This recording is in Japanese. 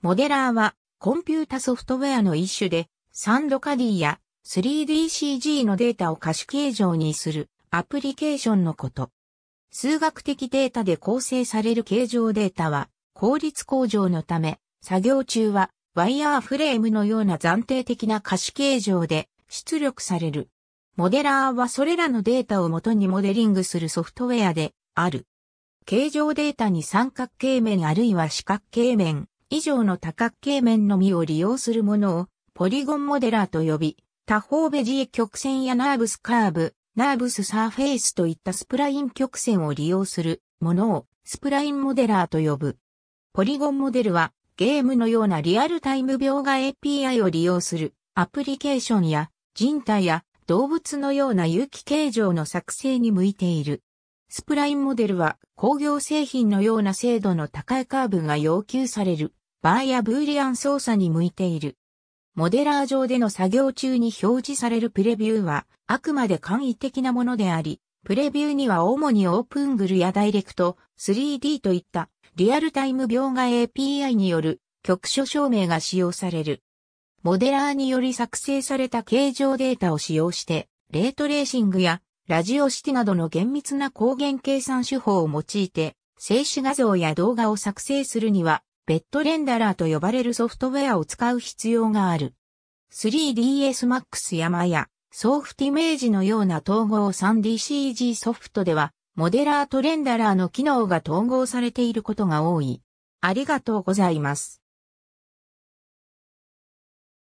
モデラーはコンピュータソフトウェアの一種で、サンドカディや 3DCG のデータを可視形状にするアプリケーションのこと。数学的データで構成される形状データは効率向上のため、作業中はワイヤーフレームのような暫定的な可視形状で出力される。モデラーはそれらのデータをもとにモデリングするソフトウェアである。形状データに三角形面あるいは四角形面、以上の多角形面のみを利用するものをポリゴンモデラーと呼び、多方ベジエ曲線やナーブスカーブ、ナーブスサーフェイスといったスプライン曲線を利用するものをスプラインモデラーと呼ぶ。ポリゴンモデルはゲームのようなリアルタイム描画 API を利用するアプリケーションや人体や動物のような有機形状の作成に向いている。スプラインモデルは工業製品のような精度の高いカーブが要求されるバーやブーリアン操作に向いている。モデラー上での作業中に表示されるプレビューは、あくまで簡易的なものであり、プレビューには主にオープングルやダイレクト、3D といったリアルタイム描画 API による局所証明が使用される。モデラーにより作成された形状データを使用して、レートレーシングやラジオシティなどの厳密な光源計算手法を用いて、静止画像や動画を作成するにはベッドレンダラーと呼ばれるソフトウェアを使う必要がある。3ds Max 山やソフトイメージのような統合 3DCG ソフトでは、モデラーとレンダラーの機能が統合されていることが多い。ありがとうございます。